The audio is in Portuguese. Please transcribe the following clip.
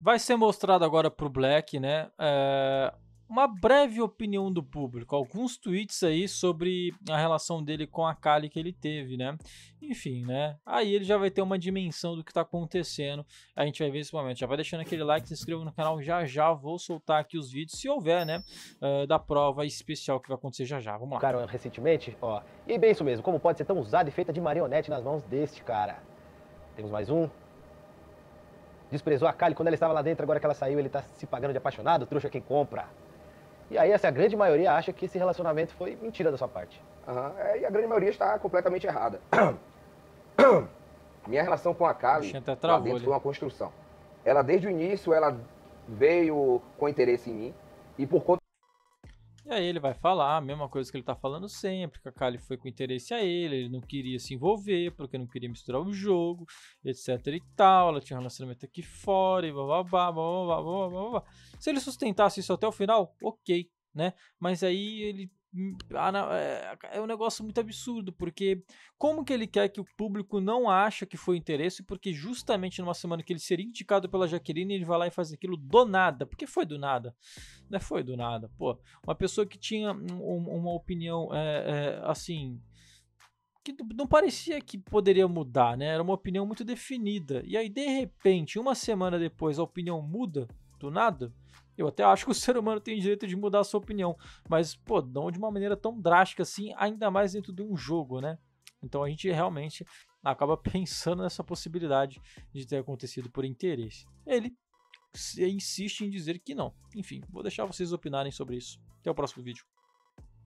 vai ser mostrado agora para o Black, né? É, uma breve opinião do público, alguns tweets aí sobre a relação dele com a Kali que ele teve, né? Enfim, né? Aí ele já vai ter uma dimensão do que tá acontecendo. A gente vai ver esse momento. Já vai deixando aquele like, se inscreva no canal já já. Vou soltar aqui os vídeos, se houver, né? Uh, da prova especial que vai acontecer já já. Vamos lá. Cara, recentemente, ó. E bem isso mesmo, como pode ser tão usada e feita de marionete nas mãos deste cara. Temos mais um desprezou a Kali quando ela estava lá dentro, agora que ela saiu, ele está se pagando de apaixonado, trouxa quem compra. E aí essa grande maioria acha que esse relacionamento foi mentira da sua parte. Uhum. É, e a grande maioria está completamente errada. Minha relação com a Kali dentro foi uma construção. Ela desde o início ela veio com interesse em mim e por conta e aí ele vai falar a mesma coisa que ele tá falando sempre, que a Kali foi com interesse a ele, ele não queria se envolver, porque não queria misturar o jogo, etc e tal, ela tinha um relacionamento aqui fora e blá blá blá blá. Se ele sustentasse isso até o final, ok, né? Mas aí ele ah, é, é um negócio muito absurdo, porque como que ele quer que o público não acha que foi interesse, porque justamente numa semana que ele seria indicado pela Jaqueline, ele vai lá e faz aquilo do nada, porque foi do nada, né? Foi do nada, pô. Uma pessoa que tinha um, uma opinião, é, é, assim, que não parecia que poderia mudar, né? Era uma opinião muito definida. E aí, de repente, uma semana depois, a opinião muda, do nada, eu até acho que o ser humano tem direito de mudar a sua opinião, mas, pô, não de uma maneira tão drástica assim, ainda mais dentro de um jogo, né? Então a gente realmente acaba pensando nessa possibilidade de ter acontecido por interesse. Ele insiste em dizer que não. Enfim, vou deixar vocês opinarem sobre isso. Até o próximo vídeo.